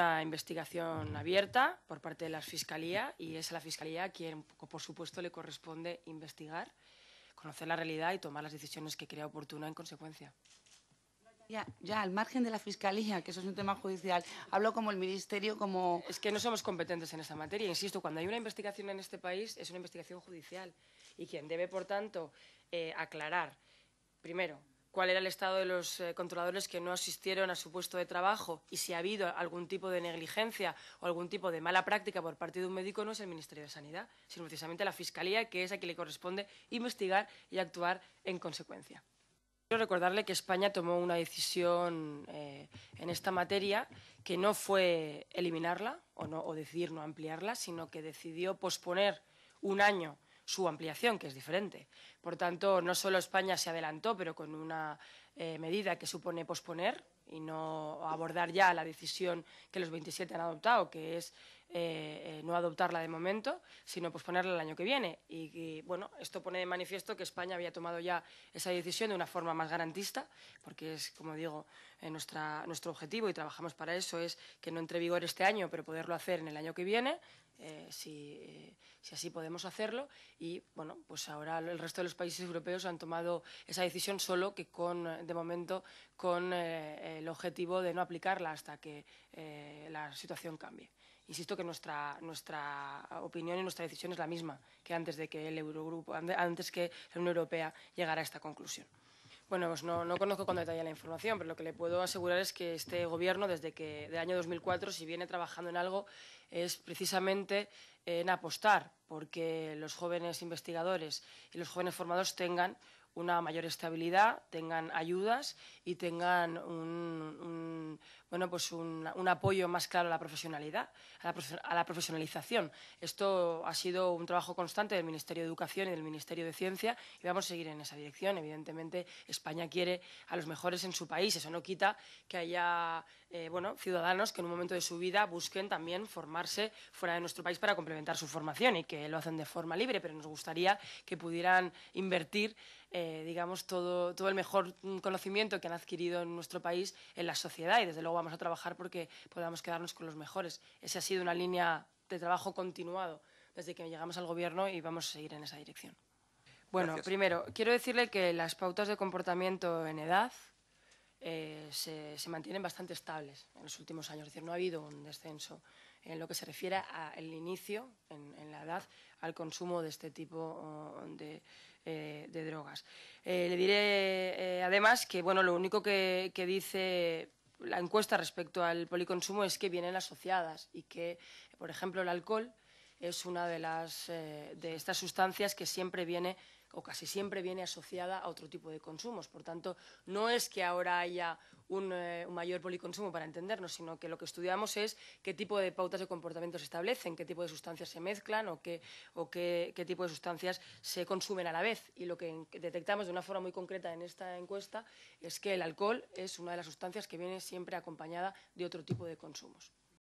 una investigación abierta por parte de la Fiscalía y es a la Fiscalía quien, por supuesto, le corresponde investigar, conocer la realidad y tomar las decisiones que crea oportuna en consecuencia. Ya, ya, al margen de la Fiscalía, que eso es un tema judicial. Hablo como el Ministerio, como... Es que no somos competentes en esta materia. Insisto, cuando hay una investigación en este país es una investigación judicial y quien debe, por tanto, eh, aclarar, primero, cuál era el estado de los eh, controladores que no asistieron a su puesto de trabajo y si ha habido algún tipo de negligencia o algún tipo de mala práctica por parte de un médico no es el Ministerio de Sanidad, sino precisamente la Fiscalía, que es a quien le corresponde investigar y actuar en consecuencia. Quiero recordarle que España tomó una decisión eh, en esta materia que no fue eliminarla o, no, o decidir no ampliarla, sino que decidió posponer un año su ampliación, que es diferente. Por tanto, no solo España se adelantó, pero con una eh, medida que supone posponer y no abordar ya la decisión que los 27 han adoptado, que es eh, eh, no adoptarla de momento, sino posponerla el año que viene. Y, bueno, esto pone de manifiesto que España había tomado ya esa decisión de una forma más garantista, porque es, como digo, nuestro objetivo y trabajamos para eso, es que no entre vigor este año, pero poderlo hacer en el año que viene eh, eh, si, así podemos hacerlo. Y bueno, pues ahora el resto de los países europeos han tomado esa decisión solo que con, de momento con eh, el objetivo de no aplicarla hasta que la situación cambie. Insisto que nuestra, opinión y nuestra decisión es la misma que antes de que el Eurogrupo, antes que la Unión Europea llegara a esta conclusión. Bueno, pues no, conozco con detalle la información, pero lo que le puedo asegurar es que este Gobierno, desde que del año 2004, si viene trabajando en algo, es precisamente en apostar porque los jóvenes investigadores y los jóvenes formados tengan una mayor estabilidad, tengan ayudas y tengan un pues un, apoyo más claro a la profesionalidad, a la, profesionalización. Esto ha sido un trabajo constante del Ministerio de Educación y del Ministerio de Ciencia y vamos a seguir en esa dirección. Evidentemente, España quiere a los mejores en su país. Eso no quita que haya eh, ciudadanos que en un momento de su vida busquen también formarse fuera de nuestro país para complementar su formación y que lo hacen de forma libre, pero nos gustaría que pudieran invertir eh, digamos, todo, el mejor mm, conocimiento que han adquirido en nuestro país en la sociedad y desde luego vamos a trabajar porque podamos quedarnos con los mejores. Esa ha sido una línea de trabajo continuado desde que llegamos al Gobierno y vamos a seguir en esa dirección. Bueno, primero, quiero decirle que las pautas de comportamiento en edad, eh, se, mantienen bastante estables en los últimos años. Es decir, no ha habido un descenso en lo que se refiere al inicio, en, la edad, al consumo de este tipo oh, eh, de, drogas. Eh, le diré además que lo único que dice la encuesta respecto al policonsumo es que vienen asociadas y que, por ejemplo, el alcohol es una de, eh, de estas sustancias que siempre viene o casi siempre viene asociada a otro tipo de consumos. Por tanto, no es que ahora haya eh, un, mayor policonsumo para entendernos, sino que lo que estudiamos es qué tipo de pautas de comportamiento se establecen, qué tipo de sustancias se mezclan o qué, qué tipo de sustancias se consumen a la vez. Y lo que detectamos de una forma muy concreta en esta encuesta es que el alcohol es una de las sustancias que viene siempre acompañada de otro tipo de consumos.